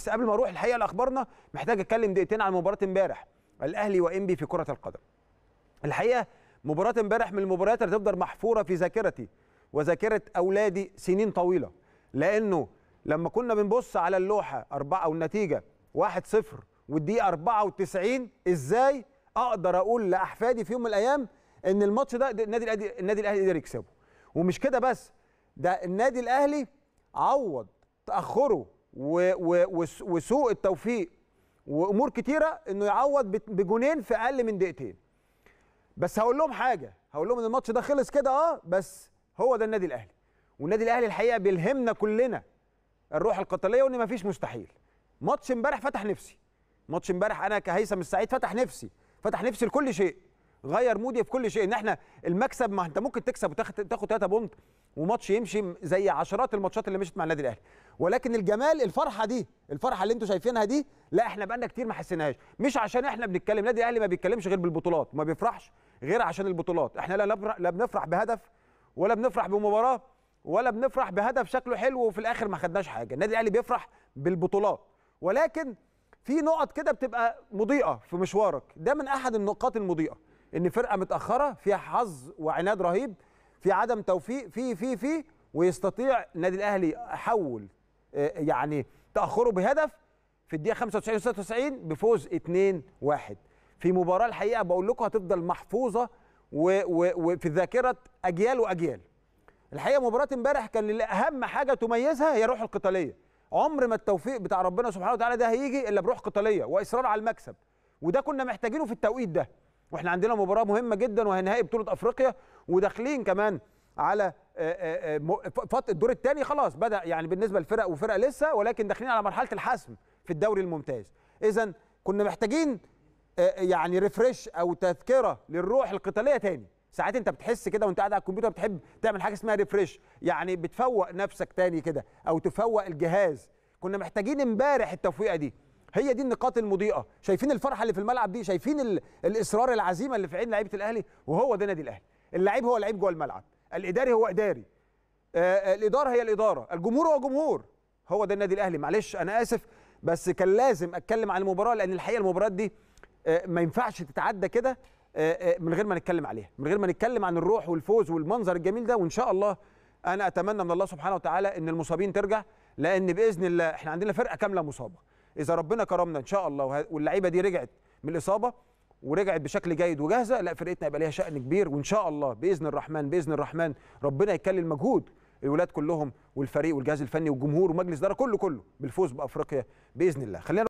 بس قبل ما اروح الحقيقه لاخبارنا محتاج اتكلم دقيقتين عن مباراه امبارح الاهلي وانبي في كره القدم الحقيقه مباراه امبارح من المباريات اللي تفضل محفوره في ذاكرتي وذاكره اولادي سنين طويله لانه لما كنا بنبص على اللوحه أربعة والنتيجه واحد 1 0 والدقيقه 94 ازاي اقدر اقول لاحفادي في يوم من الايام ان الماتش ده النادي الاهلي النادي الاهلي قدر يكسبه ومش كده بس ده النادي الاهلي عوض تاخره وسوء التوفيق وامور كتيره انه يعوض بجونين في اقل من دقيقتين بس هقول لهم حاجه هقول لهم ان الماتش ده خلص كده اه بس هو ده النادي الاهلي والنادي الاهلي الحقيقه بيلهمنا كلنا الروح القتاليه وان مفيش مستحيل ماتش امبارح فتح نفسي ماتش امبارح انا كهيثم السعيد فتح نفسي فتح نفسي لكل شيء غير مودي في كل شيء ان احنا المكسب ما انت ممكن تكسب وتاخد تاخد 3 بونت وماتش يمشي زي عشرات الماتشات اللي مشت مع النادي الاهلي ولكن الجمال الفرحه دي الفرحه اللي انتم شايفينها دي لا احنا بقالنا كتير ما حسيناهاش مش عشان احنا بنتكلم النادي الاهلي ما بيتكلمش غير بالبطولات وما بيفرحش غير عشان البطولات احنا لا لا بنفرح بهدف ولا بنفرح بمباراه ولا بنفرح بهدف شكله حلو وفي الاخر ما خدناش حاجه النادي الاهلي بيفرح بالبطولات ولكن في نقط كده بتبقى مضيئه في مشوارك ده من احد النقاط المضيئه ان فرقه متاخره فيها حظ وعناد رهيب في عدم توفيق في في في ويستطيع النادي الاهلي حول آه، يعني تاخره بهدف في الدقيقه 95 و 96 بفوز 2-1 في مباراه الحقيقه بقول لكم هتفضل محفوظه وفي ذاكره اجيال واجيال الحقيقه مباراه امبارح كان اهم حاجه تميزها هي روح القتاليه عمر ما التوفيق بتاع ربنا سبحانه وتعالى ده هيجي الا بروح قتاليه واصرار على المكسب وده كنا محتاجينه في التوقيت ده واحنا عندنا مباراه مهمه جدا وهي نهائي بطوله افريقيا وداخلين كمان على آه، آه، آه، فتره الدور الثاني خلاص بدا يعني بالنسبه للفرق وفرق لسه ولكن داخلين على مرحله الحسم في الدوري الممتاز اذا كنا محتاجين يعني ريفرش او تذكره للروح القتاليه تاني ساعات انت بتحس كده وانت قاعد على الكمبيوتر بتحب تعمل حاجه اسمها ريفرش يعني بتفوق نفسك تاني كده او تفوق الجهاز كنا محتاجين امبارح التفويقه دي هي دي النقاط المضيئه شايفين الفرحه اللي في الملعب دي شايفين الاصرار العزيمه اللي في عين لعيبه الاهلي وهو ده نادي الاهلي اللعيب هو لعيب جوه الملعب الاداري هو اداري آه، آه، الاداره هي الاداره الجمهور هو جمهور هو ده النادي الاهلي معلش انا اسف بس كان لازم اتكلم عن المباراه لان الحقيقه المباريات دي آه، ما ينفعش تتعدى كده من غير ما نتكلم عليها من غير ما نتكلم عن الروح والفوز والمنظر الجميل ده وان شاء الله انا اتمنى من الله سبحانه وتعالى ان المصابين ترجع لان باذن الله احنا عندنا فرقه كامله مصابه اذا ربنا كرمنا ان شاء الله واللعيبه دي رجعت من الاصابه ورجعت بشكل جيد وجاهزه لا فرقتنا هيبقى ليها شأن كبير وان شاء الله باذن الرحمن باذن الرحمن ربنا يكلل مجهود الولاد كلهم والفريق والجهاز الفني والجمهور ومجلس الاداره كله كله بالفوز بافريقيا باذن الله خلينا